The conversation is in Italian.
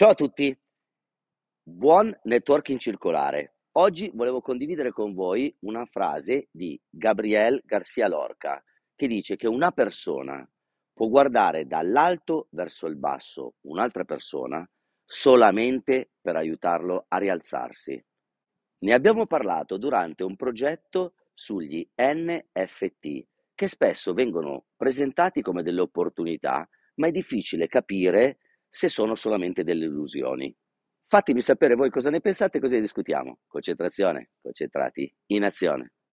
Ciao a tutti, buon networking circolare. Oggi volevo condividere con voi una frase di Gabriel Garcia Lorca che dice che una persona può guardare dall'alto verso il basso un'altra persona solamente per aiutarlo a rialzarsi. Ne abbiamo parlato durante un progetto sugli NFT che spesso vengono presentati come delle opportunità, ma è difficile capire se sono solamente delle illusioni. Fatemi sapere voi cosa ne pensate, così discutiamo. Concentrazione, concentrati, in azione.